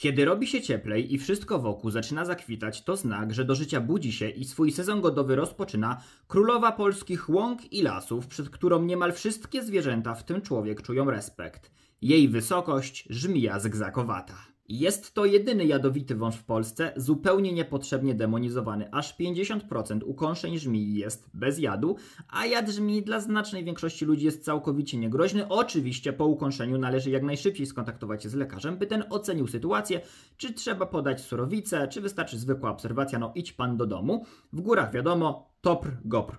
Kiedy robi się cieplej i wszystko wokół zaczyna zakwitać, to znak, że do życia budzi się i swój sezon godowy rozpoczyna królowa polskich łąk i lasów, przed którą niemal wszystkie zwierzęta, w tym człowiek, czują respekt. Jej wysokość żmija zgzakowata. Jest to jedyny jadowity wąż w Polsce, zupełnie niepotrzebnie demonizowany. Aż 50% ukąszeń żmii jest bez jadu, a jad żmii dla znacznej większości ludzi jest całkowicie niegroźny. Oczywiście po ukąszeniu należy jak najszybciej skontaktować się z lekarzem, by ten ocenił sytuację, czy trzeba podać surowicę, czy wystarczy zwykła obserwacja, no idź pan do domu. W górach wiadomo, topr, gopr.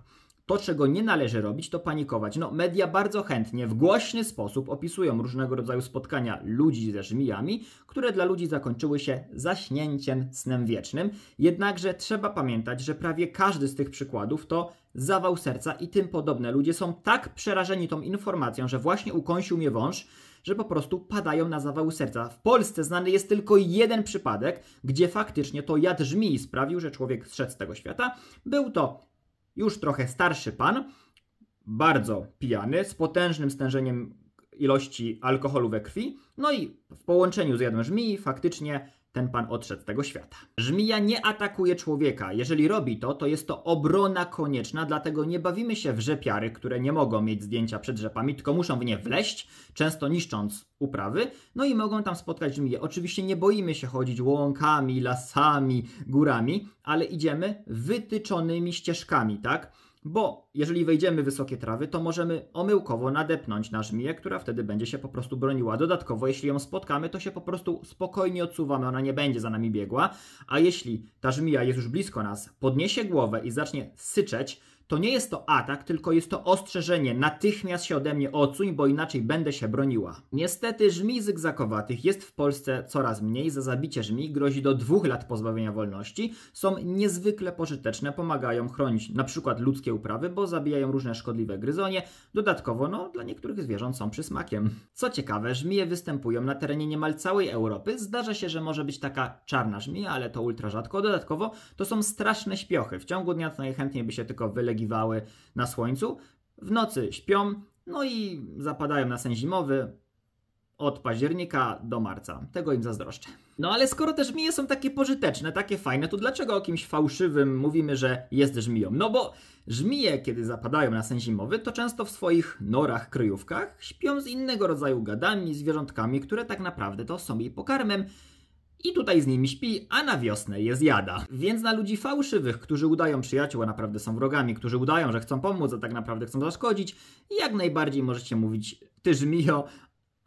To, czego nie należy robić, to panikować. No, media bardzo chętnie, w głośny sposób opisują różnego rodzaju spotkania ludzi ze żmijami, które dla ludzi zakończyły się zaśnięciem snem wiecznym. Jednakże trzeba pamiętać, że prawie każdy z tych przykładów to zawał serca i tym podobne. Ludzie są tak przerażeni tą informacją, że właśnie ukąsił mnie wąż, że po prostu padają na zawał serca. W Polsce znany jest tylko jeden przypadek, gdzie faktycznie to jad żmij sprawił, że człowiek zszedł z tego świata. Był to już trochę starszy pan, bardzo pijany, z potężnym stężeniem ilości alkoholu we krwi, no i w połączeniu z jadem żmii faktycznie ten pan odszedł z tego świata. Żmija nie atakuje człowieka. Jeżeli robi to, to jest to obrona konieczna, dlatego nie bawimy się w rzepiary, które nie mogą mieć zdjęcia przed rzepami, tylko muszą w nie wleść, często niszcząc uprawy, no i mogą tam spotkać żmije. Oczywiście nie boimy się chodzić łąkami, lasami, górami, ale idziemy wytyczonymi ścieżkami, tak? Bo jeżeli wejdziemy wysokie trawy, to możemy omyłkowo nadepnąć na żmiję, która wtedy będzie się po prostu broniła. Dodatkowo, jeśli ją spotkamy, to się po prostu spokojnie odsuwamy, ona nie będzie za nami biegła, a jeśli ta żmija jest już blisko nas, podniesie głowę i zacznie syczeć, to nie jest to atak, tylko jest to ostrzeżenie. Natychmiast się ode mnie odsuń, bo inaczej będę się broniła. Niestety żmij zygzakowatych jest w Polsce coraz mniej. Za zabicie żmij grozi do dwóch lat pozbawienia wolności. Są niezwykle pożyteczne, pomagają chronić na przykład ludzkie uprawy, bo bo zabijają różne szkodliwe gryzonie. Dodatkowo, no, dla niektórych zwierząt są przysmakiem. Co ciekawe, żmije występują na terenie niemal całej Europy. Zdarza się, że może być taka czarna żmija, ale to ultra rzadko. Dodatkowo, to są straszne śpiochy. W ciągu dnia najchętniej by się tylko wylegiwały na słońcu. W nocy śpią, no i zapadają na sen zimowy, od października do marca. Tego im zazdroszczę. No ale skoro te żmije są takie pożyteczne, takie fajne, to dlaczego o kimś fałszywym mówimy, że jest żmiją? No bo żmije, kiedy zapadają na sen zimowy, to często w swoich norach, kryjówkach śpią z innego rodzaju gadami, zwierzątkami, które tak naprawdę to są jej pokarmem. I tutaj z nimi śpi, a na wiosnę je zjada. Więc na ludzi fałszywych, którzy udają przyjaciół, a naprawdę są wrogami, którzy udają, że chcą pomóc, a tak naprawdę chcą zaszkodzić, jak najbardziej możecie mówić ty żmijo,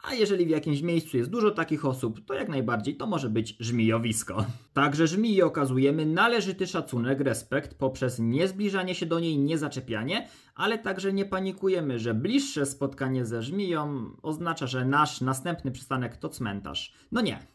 a jeżeli w jakimś miejscu jest dużo takich osób, to jak najbardziej to może być żmijowisko. Także żmiji okazujemy należyty szacunek, respekt poprzez niezbliżanie się do niej, niezaczepianie, ale także nie panikujemy, że bliższe spotkanie ze żmiją oznacza, że nasz następny przystanek to cmentarz. No nie,